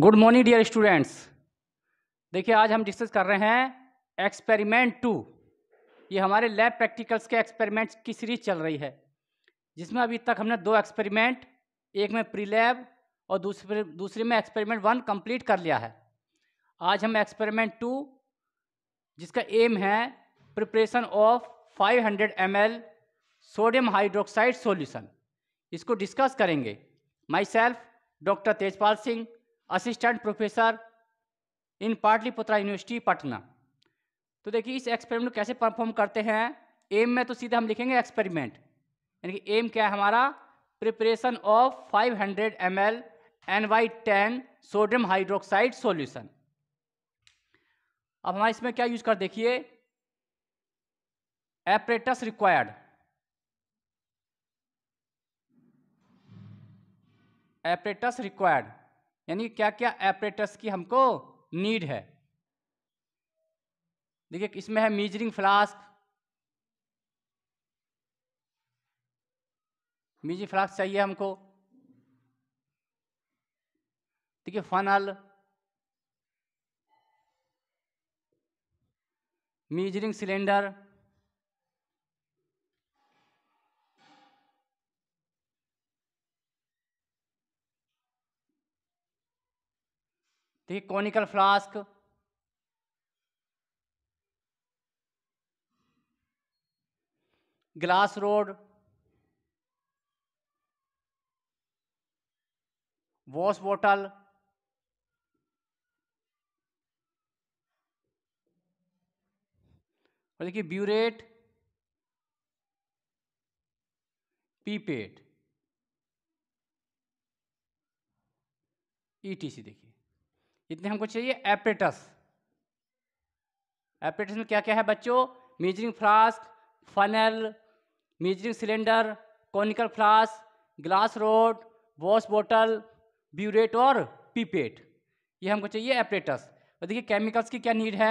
Good morning dear students देखिए आज हम डिस्कस कर रहे हैं एक्सपेरिमेंट टू ये हमारे लैब प्रैक्टिकल्स के एक्सपेरिमेंट्स की सीरीज चल रही है जिसमें अभी तक हमने दो एक्सपेरिमेंट एक में प्री लैब और दूसरे दूसरे में एक्सपेरिमेंट वन कंप्लीट कर लिया है आज हम एक्सपेरिमेंट टू जिसका एम है preparation of 500 hundred sodium hydroxide solution इसको डिस्कस करेंगे myself doctor Tejpal Singh assistant professor in Pataliputra university Patna तो देखिए इस एक्सपेरिमेंट कैसे परफॉर्म करते हैं एम में तो सीधे हम लिखेंगे एक्सपेरिमेंट यानी कि एम क्या है हमारा preparation of 500 hundred M L N by ten sodium hydroxide solution अब हमारे इसमें क्या यूज कर देखिए एपरेटस रिक्वायर्ड एपरेटस रिक्वायर्ड यानी क्या क्या एपरेटस की हमको नीड है देखिए इसमें है मीजरिंग फ्लास्क मीजरिंग फ्लास्क चाहिए हमको देखिए फनल मीजरिंग सिलेंडर ठीक है conical flask glass rod wash bottle और देखिए ब्यूरेट पीपेट ईटीसी देखिए कितने हमको चाहिए एपरेटस एपरेटस में क्या क्या है बच्चों measuring flask funnel measuring cylinder conical flask glass rod wash bottle burette और पीपेट ये हमको चाहिए एपरेटस और देखिए केमिकल्स की क्या नीड है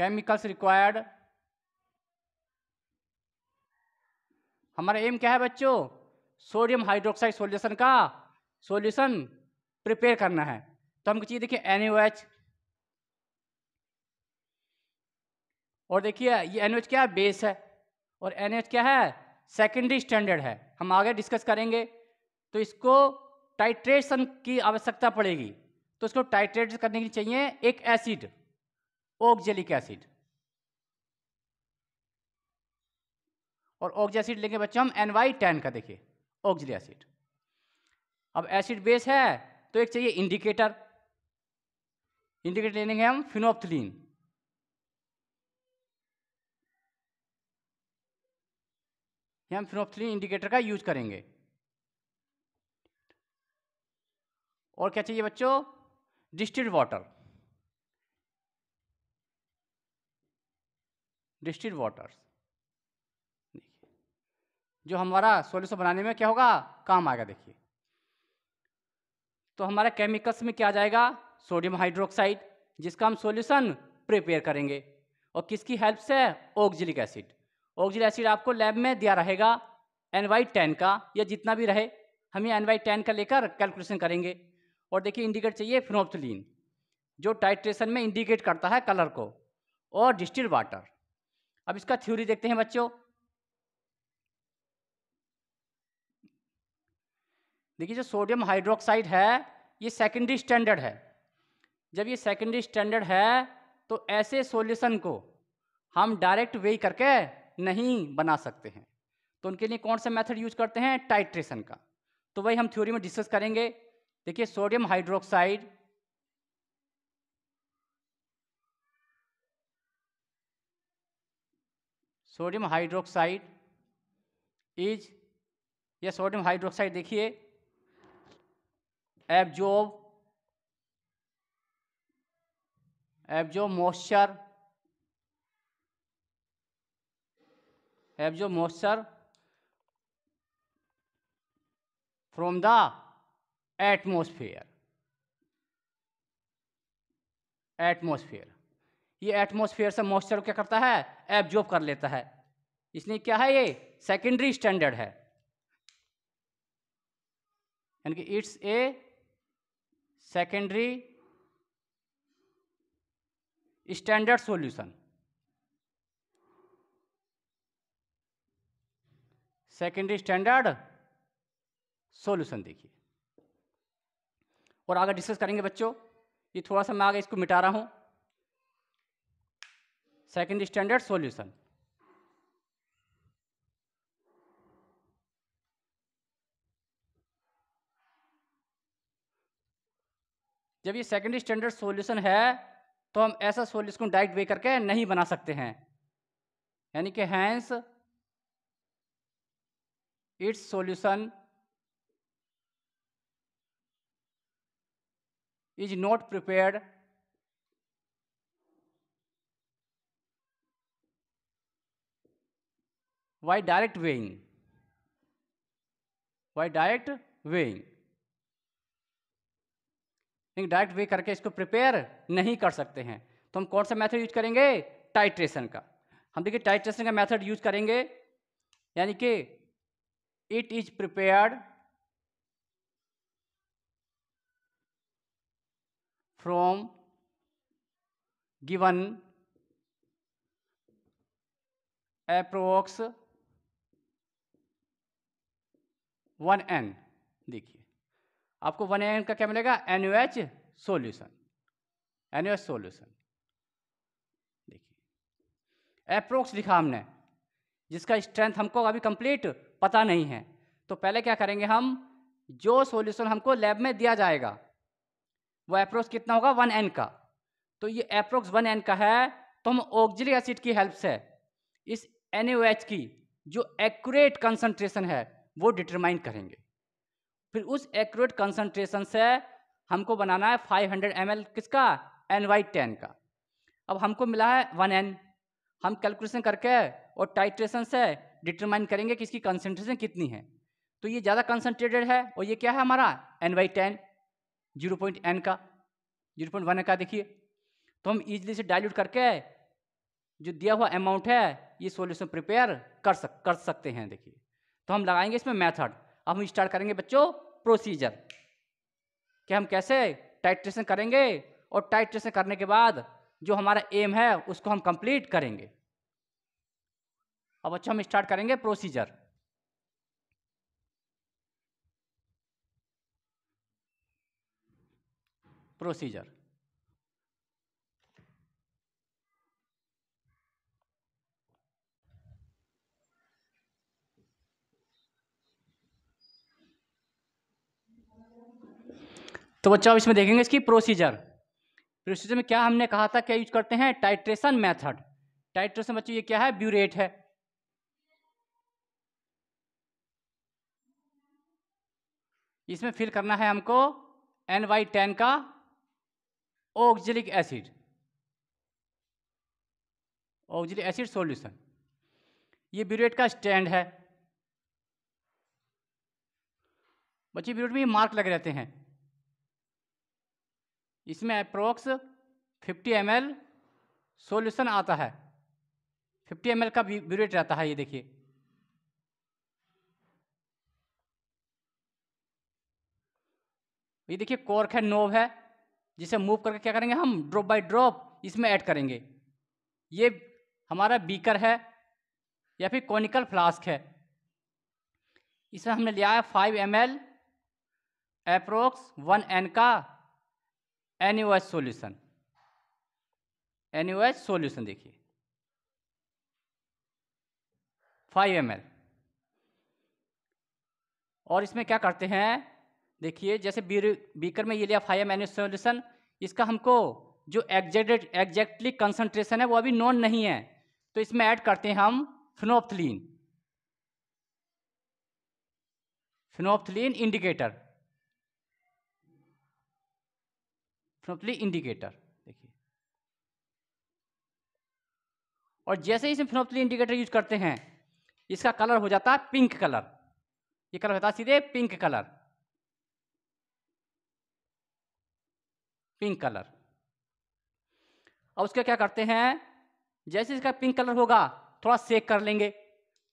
केमिकल्स रिक्वायर्ड हमारा एम क्या है बच्चों सोडियम हाइड्रोक्साइड सोल्यूशन का सॉल्यूशन प्रिपेयर करना है तो हम चीज़ देखिए एन और देखिए ये एन क्या है बेस है और एन क्या है सेकेंडरी स्टैंडर्ड है हम आगे डिस्कस करेंगे तो इसको टाइट्रेशन की आवश्यकता पड़ेगी तो इसको टाइट्रेट करने के लिए चाहिए एक एसिड ओक्जेलिक एसिड और ओक्जेसिड लेंगे बच्चों हम एन वाई टेन का देखिए ओक्जेलिक एसिड अब एसिड बेस है तो एक चाहिए इंडिकेटर इंडिकेटर ले लेंगे हम फिनोप्थलीन हम फिनोप्थलीन इंडिकेटर का यूज करेंगे और क्या चाहिए बच्चों डिस्टिल्ड वाटर डिस्टिल्ड वाटर जो हमारा सॉल्यूशन बनाने में क्या होगा काम आएगा देखिए तो हमारा केमिकल्स में क्या जाएगा सोडियम हाइड्रोक्साइड जिसका हम सॉल्यूशन प्रिपेयर करेंगे और किसकी हेल्प से ऑक्जिलिक एसिड ऑक्जिलिक एसिड आपको लैब में दिया रहेगा एन वाई टेन का या जितना भी रहे हम ये एन वाई टेन का लेकर कैलकुलेशन करेंगे और देखिए इंडिकेट चाहिए फिनोप्थलिन जो टाइट्रेशन में इंडिकेट करता है कलर को और डिस्टिल वाटर अब इसका थ्योरी देखते हैं बच्चों देखिए जो सोडियम हाइड्रोक्साइड है ये सेकेंडरी स्टैंडर्ड है जब ये सेकेंडरी स्टैंडर्ड है तो ऐसे सोल्यूशन को हम डायरेक्ट वे करके नहीं बना सकते हैं तो उनके लिए कौन सा मेथड यूज करते हैं टाइट्रेशन का तो वही हम थ्योरी में डिस्कस करेंगे देखिए sodium hydroxide sodium hydroxide is या सोडियम हाइड्रोक्साइड देखिए absorb absorb moisture absorb moisture from the atmosphere atmosphere ये एटमोसफेयर से मॉइस्चर क्या करता है एब्जॉर्ब कर लेता है इसलिए क्या है ये सेकेंडरी स्टैंडर्ड है यानी कि it's a secondary standard solution secondary standard solution देखिए और आगे डिस्कस करेंगे बच्चों ये थोड़ा सा मैं आगे इसको मिटा रहा हूं सेकेंड स्टैंडर्ड सॉल्यूशन जब ये सेकेंडरी स्टैंडर्ड सोल्यूशन है तो हम ऐसा सोल्यूशन डायरेक्ट वे करके नहीं बना सकते हैं यानी कि hence it's solution is not prepared by direct weighing by direct weighing लेकिन डायरेक्ट वे करके इसको प्रिपेयर नहीं कर सकते हैं तो हम कौन सा मेथड यूज करेंगे टाइट्रेशन का हम देखिए टाइट्रेशन का मेथड यूज करेंगे यानी कि it is prepared from given approx one N देखिए आपको वन एन का क्या मिलेगा N U H solution N U H solution देखिए अप्रोक्स लिखा हमने जिसका स्ट्रेंथ हमको अभी कंप्लीट पता नहीं है तो पहले क्या करेंगे हम जो सोल्यूशन हमको लैब में दिया जाएगा वो अप्रोक्स कितना होगा वन एन का तो ये अप्रोक्स वन एन का है तो हम ऑक्जिलिक एसिड की हेल्प से इस एन की जो एक्यूरेट कंसनट्रेशन है वो डिटरमाइन करेंगे फिर उस एक्यूरेट कंसनट्रेशन से हमको बनाना है 500 हंड्रेड किसका एन वाई टेन का अब हमको मिला है वन एन हम कैलकुलेशन करके और टाइट्रेशन से डिटरमाइन करेंगे कि इसकी कंसनट्रेशन कितनी है तो ये ज़्यादा कंसनट्रेटेड है और ये क्या है हमारा N by ten zero point N का जीरो पॉइंट वन का देखिए तो हम इजली से डायल्यूट करके जो दिया हुआ अमाउंट है ये सोल्यूशन प्रिपेयर कर सक कर सकते हैं देखिए तो हम लगाएंगे इसमें मेथड अब हम स्टार्ट करेंगे बच्चों प्रोसीजर कि हम कैसे टाइट्रेशन करेंगे और टाइट्रेशन करने के बाद जो हमारा एम है उसको हम कंप्लीट करेंगे अब अच्छा हम स्टार्ट करेंगे प्रोसीजर प्रोसीजर तो बच्चों अब इसमें देखेंगे इसकी प्रोसीजर प्रोसीजर में क्या हमने कहा था क्या यूज करते हैं टाइट्रेशन मेथड टाइट्रेशन बच्चों ये क्या है ब्यूरेट है इसमें फिल करना है हमको एन वाई टेन का oxalic acid oxalic acid solution ये ब्यूरेट का स्टैंड है बच्चे ब्यूरेट में मार्क लग रहते हैं इसमें अप्रोक्स 50 एम एल आता है 50 एम का ब्यूरेट रहता है ये देखिए ये देखिए कॉर्क है नोव है जिसे मूव करके क्या करेंगे हम ड्रॉप बाय ड्रॉप इसमें ऐड करेंगे ये हमारा बीकर है या फिर कॉनिकल फ्लास्क है इसमें हमने लिया है five M L approx one N का N U H solution N U H solution देखिए फाइव एम एल और इसमें क्या करते हैं देखिए जैसे बीकर में ये लिया फाइव एम एन सोल्यूशन इसका हमको जो एग्जैक्ट एग्जैक्टली कंसंट्रेशन है वो अभी नॉन नहीं है तो इसमें ऐड करते हैं हम phenolphthalein phenolphthalein indicator phenolphthalein indicator देखिए और जैसे ही इसमें फिनोपथली इंडिकेटर यूज करते हैं इसका कलर हो जाता है पिंक कलर ये कलर होता है सीधे पिंक कलर पिंक कलर अब उसका क्या करते हैं जैसे इसका पिंक कलर होगा थोड़ा सेक कर लेंगे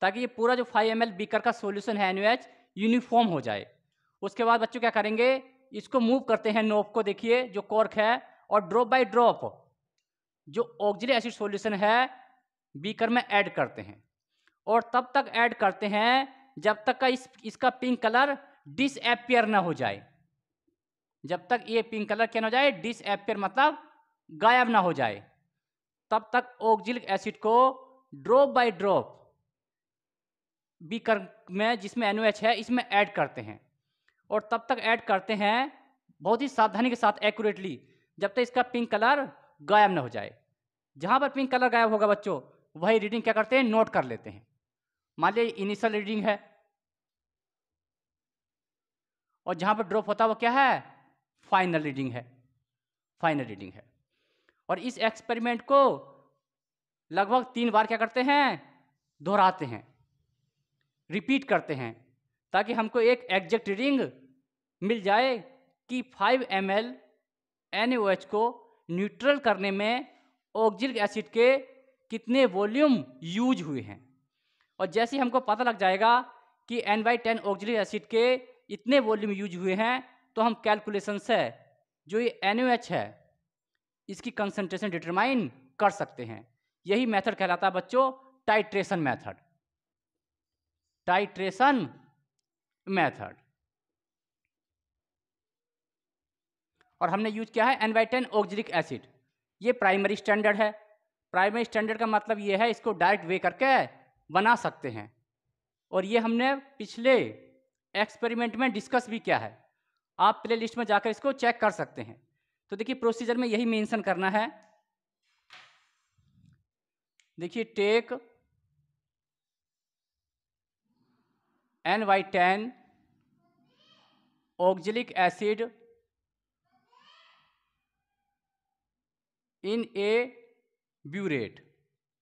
ताकि ये पूरा जो 5 एम एल बीकर का सोल्यूशन है एन यूनिफॉर्म हो जाए उसके बाद बच्चों क्या करेंगे इसको मूव करते हैं नोप को देखिए जो कॉर्क है और ड्रॉप बाय ड्रॉप जो ऑक्जिल एसिड सॉल्यूशन है बीकर में ऐड करते हैं और तब तक ऐड करते हैं जब तक का इस इसका पिंक कलर डिसएपियर ना हो जाए जब तक ये पिंक कलर क्या ना हो जाए डिसएपियर मतलब गायब ना हो जाए तब तक ऑक्जिलिक एसिड को ड्रॉप बाय ड्रॉप बीकर में जिसमें एनओएच है इसमें ऐड करते हैं और तब तक ऐड करते हैं बहुत ही सावधानी के साथ एक्यूरेटली जब तक इसका पिंक कलर गायब ना हो जाए जहाँ पर पिंक कलर गायब होगा बच्चों वही रीडिंग क्या करते हैं नोट कर लेते हैं मान लिया इनिशियल रीडिंग है और जहाँ पर ड्रॉप होता है वो क्या है फाइनल रीडिंग है फाइनल रीडिंग है और इस एक्सपेरिमेंट को लगभग तीन बार क्या करते हैं दोहराते हैं रिपीट करते हैं ताकि हमको एक एग्जैक्ट रिंग मिल जाए कि 5 एम एल NaOH को न्यूट्रल करने में ऑक्जिलिक एसिड के कितने वॉल्यूम यूज हुए हैं और जैसे हमको पता लग जाएगा कि N by ten oxalic acid के इतने वॉल्यूम यूज हुए हैं तो हम कैलकुलेशन से जो ये एन है इसकी कंसनट्रेशन डिटरमाइन कर सकते हैं यही मेथड कहलाता है बच्चों टाइट्रेशन मेथड टाइट्रेशन मेथड और हमने यूज किया है एनवाइटन ऑक्जरिक एसिड ये प्राइमरी स्टैंडर्ड है प्राइमरी स्टैंडर्ड का मतलब ये है इसको डायरेक्ट वे करके बना सकते हैं और ये हमने पिछले एक्सपेरिमेंट में डिस्कस भी किया है आप प्ले लिस्ट में जाकर इसको चेक कर सकते हैं तो देखिए प्रोसीजर में यही मेंशन करना है देखिए take N by ten oxalic acid in a burette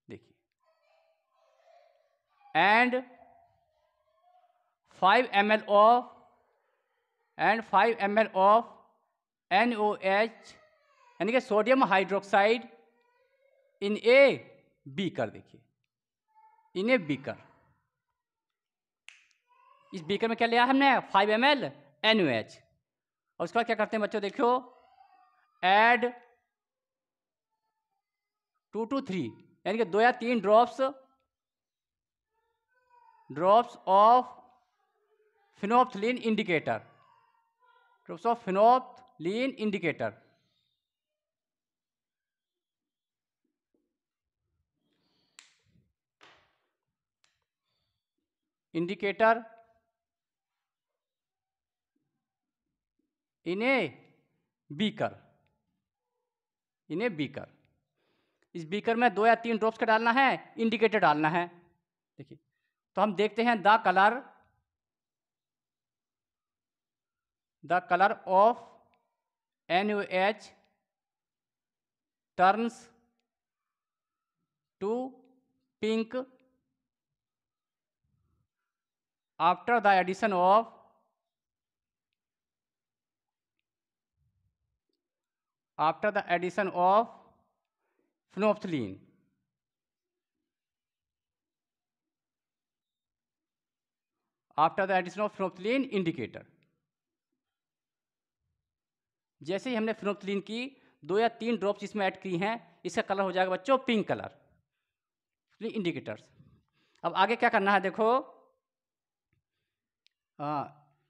देखिए and five M L of and five M L of N O H यानी कि sodium hydroxide in a beaker देखिए इन ए बीकर इस beaker में क्या लिया हमने five M L N U H और उसके बाद क्या करते हैं बच्चों देखो एड टू टू थ्री यानी कि दो या तीन drops drops of phenolphthalein indicator drops of phenolphthalein indicator indicator in a beaker in a beaker इस बीकर में दो या तीन ड्रॉप्स का डालना है इंडिकेटर डालना है देखिए तो हम देखते हैं the colour the colour of N U H turns to pink after the addition of after the addition of phenolphthalein. After the addition of phenolphthalein indicator जैसे ही हमने फिनोप्थलिन की दो या तीन ड्रॉप्स इसमें ऐड की हैं इसका कलर हो जाएगा बच्चों पिंक कलर इंडिकेटर्स अब आगे क्या करना है देखो आ,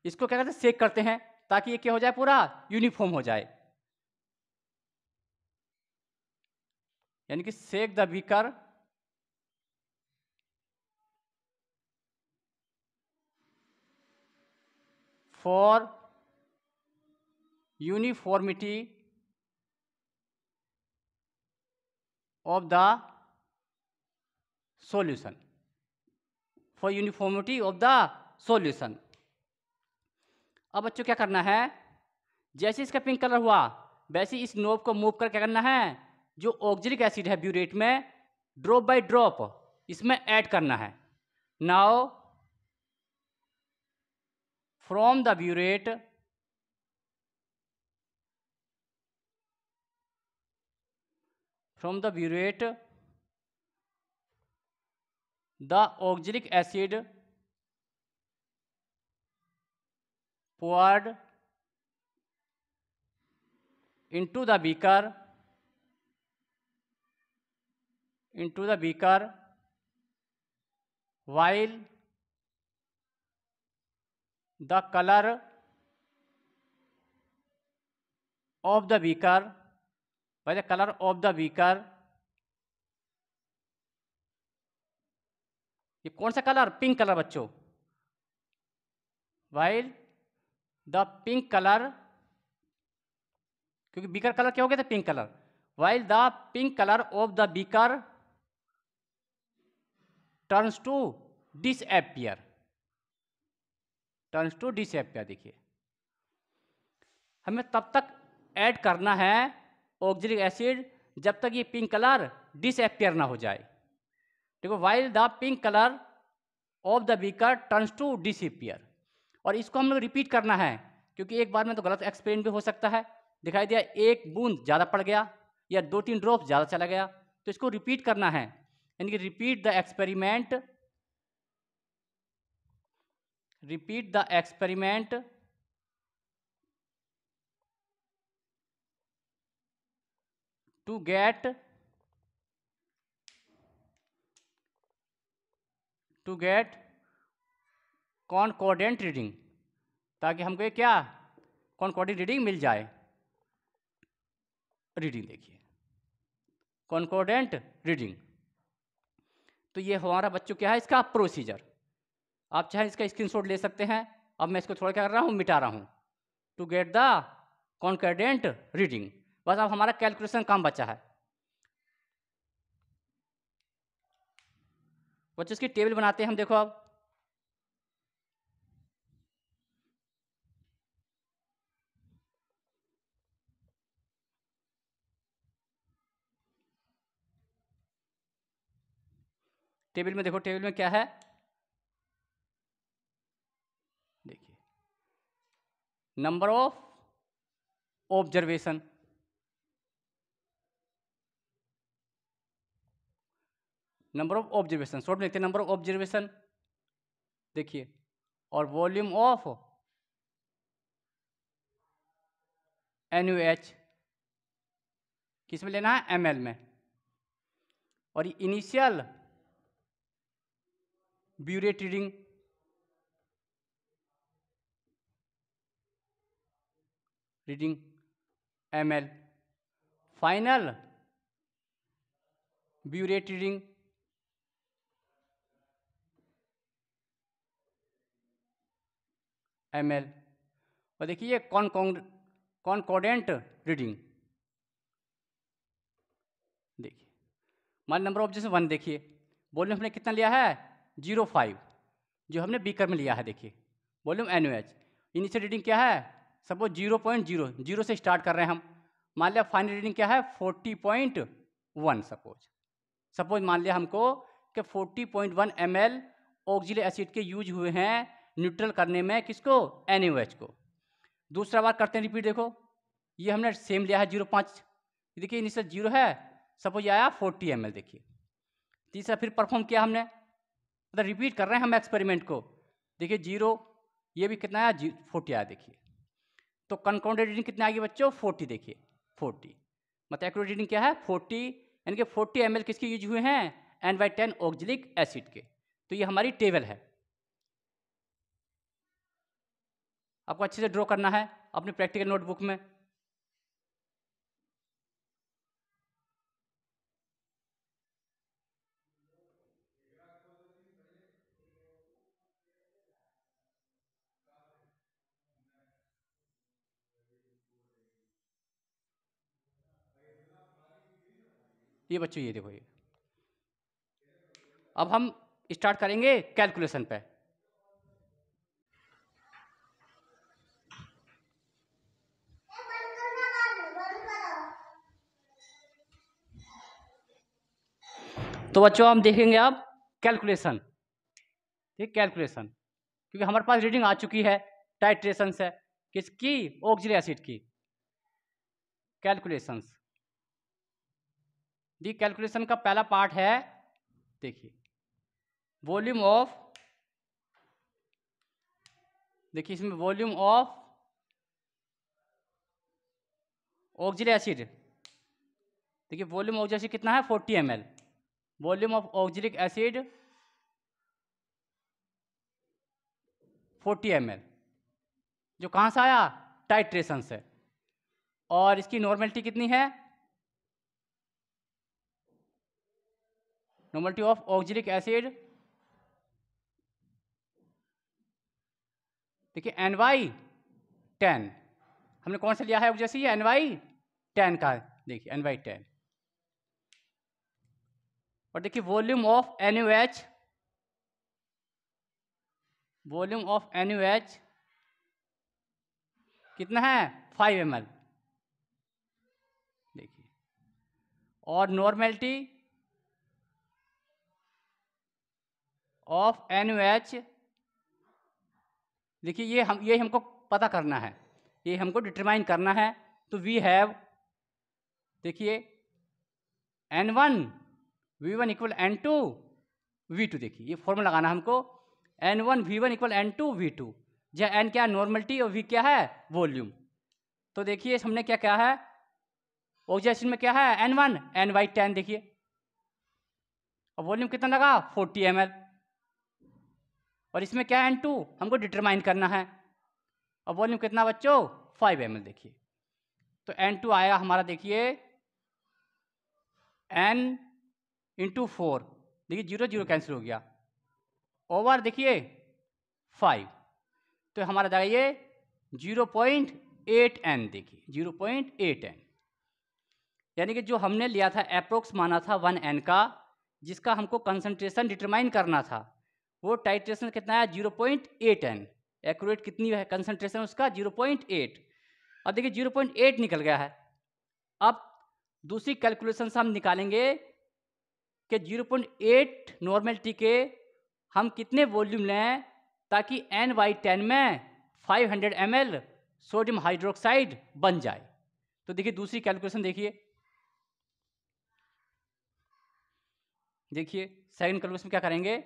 इसको क्या करते हैं सेक करते हैं ताकि ये क्या हो जाए पूरा यूनिफॉर्म हो जाए यानी कि shake the beaker for uniformity of the solution for uniformity of the solution अब बच्चों क्या करना है जैसे इसका पिंक कलर हुआ वैसे इस नोब को मूव कर क्या करना है जो ऑक्जिलिक एसिड है ब्यूरेट में ड्रॉप बाय ड्रॉप इसमें ऐड करना है now from the burette from the burette the oxalic acid poured into the beaker into the beaker while the color of the beaker by the color of the beaker ये कौन सा colour pink colour बच्चों while the pink colour क्योंकि beaker colour क्या हो गया था pink colour while the pink colour of the beaker turns to disappear turns to disappear देखिए हमें तब तक ऐड करना है ऑक्जिलिक एसिड जब तक ये पिंक कलर डिसएपियर ना हो जाए देखो while the pink colour of the beaker turns to disappear और इसको हम लोग रिपीट करना है क्योंकि एक बार में तो गलत एक्सपेरिमेंट भी हो सकता है दिखाई दिया एक बूंद ज़्यादा पड़ गया या दो तीन ड्रॉप ज़्यादा चला गया तो इसको रिपीट करना है यानी कि repeat the experiment repeat the experiment to get to get concordant reading ताकि हमको ये क्या कॉनकॉर्डेंट रीडिंग मिल जाए रीडिंग देखिए कॉन्कोडेंट रीडिंग तो ये हमारा बच्चों क्या है इसका प्रोसीजर आप चाहे इसका स्क्रीनशॉट ले सकते हैं अब मैं इसको थोड़ा क्या कर रहा हूँ मिटा रहा हूँ to get the concordant reading बस अब हमारा कैलकुलेशन काम बचा है बच्चों इसकी टेबल बनाते हैं हम देखो अब टेबल में देखो टेबल में क्या है देखिए number of observation number of observation short में लिखते नंबर ऑफ ऑब्जर्वेशन देखिए और volume of N U H किस में लेना है एम एल में और initial burette reading reading M L final burette reading M L और देखिए कौन कॉन्कॉडेंट रीडिंग देखिए मान नंबर ऑफ जैसे वन देखिए बोलने में हमने कितना लिया है जीरो फाइव जो हमने बीकर में लिया है देखिए volume N H initial reading क्या है suppose zero point zero zero से स्टार्ट कर रहे हैं हम मान लिया फाइनल रीडिंग क्या है forty point one suppose suppose मान लिया हमको कि forty point one M L oxalic acid के यूज हुए हैं न्यूट्रल करने में किसको एन एच को दूसरा बार करते हैं रिपीट देखो ये हमने सेम लिया है जीरो पाँच देखिए इनिशियल जीरो है सपोज आया फोर्टी एम देखिए तीसरा फिर परफॉर्म किया हमने मतलब रिपीट कर रहे हैं हम एक्सपेरिमेंट को देखिए जीरो ये भी कितना आया जी फोर्टी आया देखिए तो कंकाउंडेड रीडिंग कितनी आएगी बच्चों फोर्टी देखिए फोर्टी मतलब एक्यूरेट रीडिंग क्या है फोर्टी यानी कि फोर्टी एम किसके यूज हुए हैं N by ten oxalic acid के तो ये हमारी टेबल है आपको अच्छे से ड्रॉ करना है अपने प्रैक्टिकल नोटबुक में ये बच्चों ये देखो ये अब हम स्टार्ट करेंगे कैलकुलेशन पे तो बच्चों हम देखेंगे अब कैलकुलेशन ठीक कैलकुलेशन क्योंकि हमारे पास रीडिंग आ चुकी है टाइट्रेशन है किसकी ऑक्जिल एसिड की कैलकुलेशंस दी कैलकुलेशन का पहला पार्ट है देखिए वॉल्यूम ऑफ देखिए इसमें वॉल्यूम ऑफ ऑक्जिल एसिड देखिए वॉल्यूम ऑक्जिल एसिड कितना है 40 M volume of oxalic acid 40 M जो कहाँ से आया टाइट्रेशन से और इसकी नॉर्मेलिटी कितनी है normality ऑफ ऑक्जिलिक एसिड देखिए एन वाई टेन हमने कौन सा लिया है जैसे ये एन वाई टेन का देखिए एन वाई टेन और देखिए volume of N U H volume of N U H कितना है फाइव एम एल देखिए और नॉर्मेलिटी ऑफ एन एच देखिए ये हम ये हमको पता करना है ये हमको डिटरमाइन करना है तो वी हैव देखिए N one V one equal N two V two देखिए ये फॉर्म लगाना हमको N one V one equal N two V two जहाँ एन क्या है नॉर्मलिटी और वी क्या है वॉल्यूम तो देखिए हमने क्या क्या है ऑक्सीजन में क्या है N one N by ten देखिए और वॉल्यूम कितना लगा फोर्टी एम एल और इसमें क्या है एन टू हमको डिटरमाइन करना है और वॉल्यूम कितना बच्चों फाइव एम देखिए तो एन टू आया हमारा देखिए एन इंटू फोर देखिए जीरो जीरो कैंसिल हो गया ओवर देखिए फाइव तो हमारा जाएगा ये जीरो पॉइंट एट एन देखिए जीरो पॉइंट एट एन यानी कि जो हमने लिया था अप्रोक्स माना था वन एन का जिसका हमको कंसंट्रेशन डिटरमाइन करना था वो टाइट्रेशन कितना है zero point eight N accurate कितनी है कंसनट्रेशन उसका जीरो पॉइंट एट अब देखिए जीरो पॉइंट एट निकल गया है अब दूसरी कैलकुलेशन से हम निकालेंगे कि zero point eight normality के हम कितने वॉल्यूम लें ताकि एन वाई टेन में five hundred M L sodium hydroxide बन जाए तो देखिए दूसरी कैलकुलेशन देखिए देखिए सेकंड कैलकुलेशन क्या करेंगे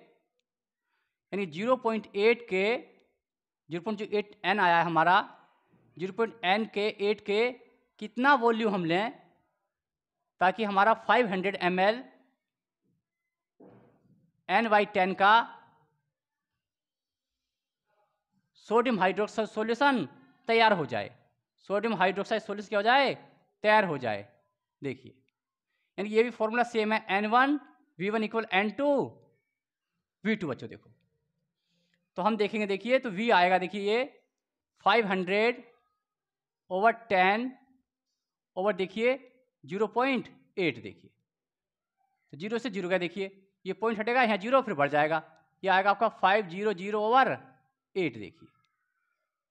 यानी 0.8 के 0.8 एन आया है हमारा एन के 8 के कितना वॉल्यूम हम लें ताकि हमारा 500 hundred M L N by ten का सोडियम हाइड्रोक्साइड सोल्यूशन तैयार हो जाए सोडियम हाइड्रोक्साइड सोल्यूशन क्या हो जाए तैयार हो जाए देखिए यानी ये भी फॉर्मूला सेम है N one V one equal N two V two बच्चों देखो तो हम देखेंगे देखिए तो वी आएगा देखिए ये 500 ओवर टेन ओवर देखिए 0.8 देखिए तो जीरो से जीरो का देखिए ये पॉइंट हटेगा यहाँ जीरो फिर बढ़ जाएगा ये आएगा आपका five zero zero over eight देखिए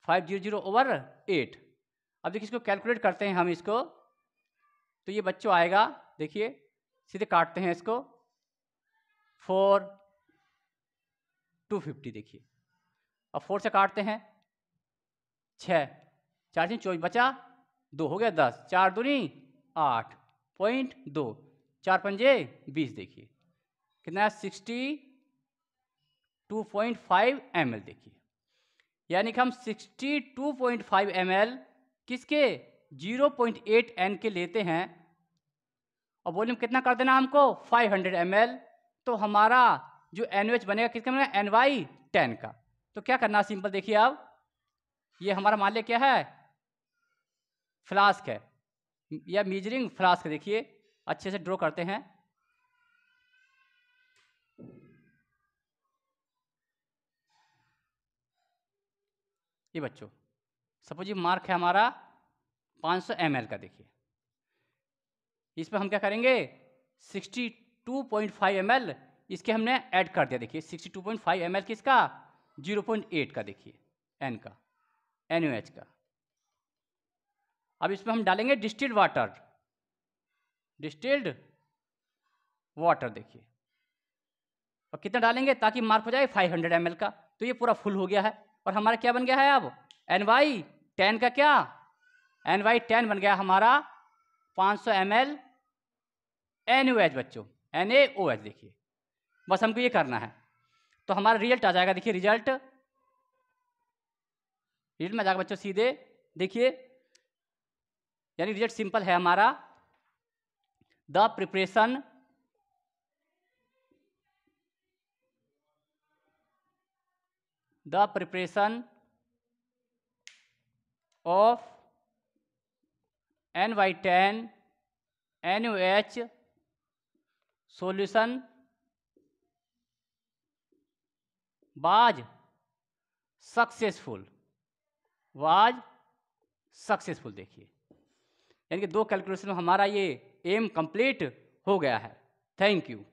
five zero zero over eight अब देखिए इसको कैलकुलेट करते हैं हम इसको तो ये बच्चों आएगा देखिए सीधे काटते हैं इसको फोर टू फिफ्टी देखिए अब फोर से काटते हैं छः चार तीन चौबीस बचा दो हो गया दस चार दूनी आठ पॉइंट दो चार पंजे बीस देखिए कितना है sixty two point five M L देखिए यानी कि हम sixty two point five M L किसके जीरो पॉइंट एट एन के लेते हैं और वॉल्यूम कितना कर देना हमको फाइव हंड्रेड एम तो हमारा जो एन बनेगा किसके बनेगा एन वाई टेन का तो क्या करना सिंपल देखिए आप ये हमारा मान लिया क्या है फ्लास्क है या मीजरिंग फ्लास्क देखिए अच्छे से ड्रॉ करते हैं ये बच्चों सपोज ये मार्क है हमारा 500 सौ का देखिए इस पर हम क्या करेंगे 62.5 टू इसके हमने ऐड कर दिया देखिए 62.5 टू किसका जीरो पॉइंट एट का देखिए एन का एन यू एच का अब इसमें हम डालेंगे डिस्टिल्ड वाटर डिस्टिल्ड वाटर देखिए और कितना डालेंगे ताकि मार्क हो जाए 500 हंड्रेड का तो ये पूरा फुल हो गया है और हमारा क्या बन गया है अब एन वाई टेन का क्या एन वाई टेन बन गया हमारा 500 सौ M L N O H बच्चों एन ए ओ एच देखिए बस हमको ये करना है तो हमारा रिजल्ट आ जाएगा देखिए रिजल्ट रिजल्ट में जाएगा बच्चों सीधे देखिए यानी रिजल्ट सिंपल है हमारा the preparation the preparation of N by ten N U H solution was successful was successful देखिए यानी कि दो कैलकुलेशन में हमारा ये एम कंप्लीट हो गया है थैंक यू